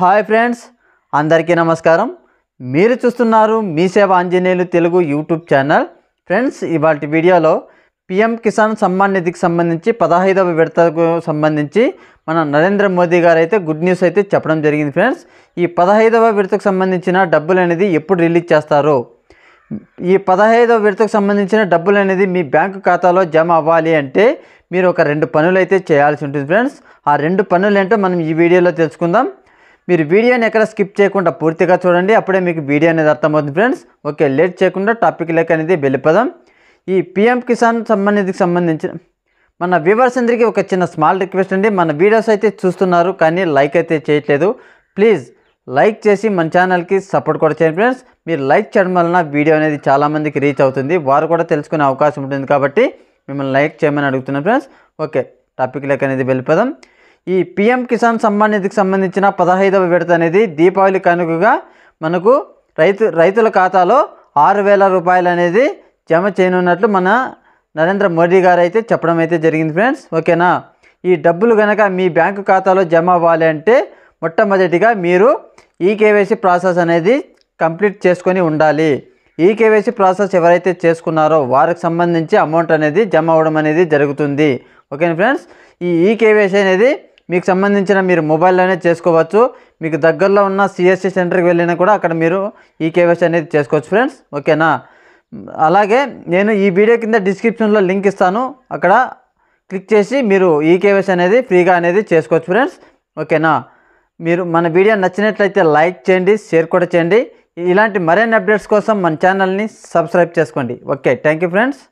hi friends అందరికీ నమస్కారం మీరు చూస్తున్నారు మీ సేవ Anjaneyulu Telugu YouTube channel friends ఇవాళ వీడియోలో పిఎం కిసాన్ సమ్మాన్ నిధికి సంబంధించి పదహైదవ విడతకు సంబంధించి మన నరేంద్ర మోదీ గారు అయితే గుడ్ న్యూస్ అయితే చెప్పడం జరిగింది ఫ్రెండ్స్ ఈ పదహైదవ విడతకు సంబంధించిన డబ్బులు అనేది ఎప్పుడు రిలీజ్ చేస్తారు ఈ పదహైదవ విడతకు సంబంధించిన డబ్బులు అనేది మీ బ్యాంకు ఖాతాలో జమ అవ్వాలి అంటే మీరు ఒక రెండు పనులు అయితే చేయాల్సి ఉంటుంది ఫ్రెండ్స్ ఆ రెండు పనులు ఏంటో మనం ఈ వీడియోలో తెలుసుకుందాం మీరు వీడియోని ఎక్కడ స్కిప్ చేయకుండా పూర్తిగా చూడండి అప్పుడే మీకు వీడియో అనేది అర్థమవుతుంది ఫ్రెండ్స్ ఓకే లేట్ చేయకుండా టాపిక్ లెక్క అనేది వెళ్ళిపోదాం ఈ పిఎం కిసాన్ సంబంధికి సంబంధించిన మన వ్యూవర్స్ అందరికీ ఒక చిన్న స్మాల్ రిక్వెస్ట్ అండి మన వీడియోస్ అయితే చూస్తున్నారు కానీ లైక్ అయితే చేయట్లేదు ప్లీజ్ లైక్ చేసి మన ఛానల్కి సపోర్ట్ కూడా చేయండి ఫ్రెండ్స్ మీరు లైక్ చేయడం వలన వీడియో అనేది చాలామందికి రీచ్ అవుతుంది వారు కూడా తెలుసుకునే అవకాశం ఉంటుంది కాబట్టి మిమ్మల్ని లైక్ చేయమని అడుగుతున్నాను ఫ్రెండ్స్ ఓకే టాపిక్ లెక్క అనేది వెళ్ళిపోదాం ఈ పిఎం కిసాన్ సమ్మాన్ నిధికి సంబంధించిన పదహైదవ విడత అనేది దీపావళి కనుకగా మనకు రైతు రైతుల ఖాతాలో ఆరు వేల రూపాయలు అనేది జమ చేయనున్నట్లు మన నరేంద్ర మోడీ గారు అయితే చెప్పడం అయితే జరిగింది ఫ్రెండ్స్ ఓకేనా ఈ డబ్బులు కనుక మీ బ్యాంకు ఖాతాలో జమ అవ్వాలి అంటే మొట్టమొదటిగా మీరు ఈ కేవైసీ ప్రాసెస్ అనేది కంప్లీట్ చేసుకొని ఉండాలి ఈ కేవైసీ ప్రాసెస్ ఎవరైతే చేసుకున్నారో వారికి సంబంధించి అమౌంట్ అనేది జమ అవ్వడం అనేది జరుగుతుంది ఓకేనా ఫ్రెండ్స్ ఈ ఈ కేవైసీ అనేది మీకు సంబంధించిన మీరు మొబైల్లోనే చేసుకోవచ్చు మీకు దగ్గరలో ఉన్న సిఎస్సి సెంటర్కి వెళ్ళినా కూడా అక్కడ మీరు ఈ కేవైసీ అనేది చేసుకోవచ్చు ఫ్రెండ్స్ ఓకేనా అలాగే నేను ఈ వీడియో కింద డిస్క్రిప్షన్లో లింక్ ఇస్తాను అక్కడ క్లిక్ చేసి మీరు ఈ కేవైసీ అనేది ఫ్రీగా అనేది చేసుకోవచ్చు ఫ్రెండ్స్ ఓకేనా మీరు మన వీడియో నచ్చినట్లయితే లైక్ చేయండి షేర్ కూడా చేయండి ఇలాంటి మరిన్ని అప్డేట్స్ కోసం మన ఛానల్ని సబ్స్క్రైబ్ చేసుకోండి ఓకే థ్యాంక్ యూ ఫ్రెండ్స్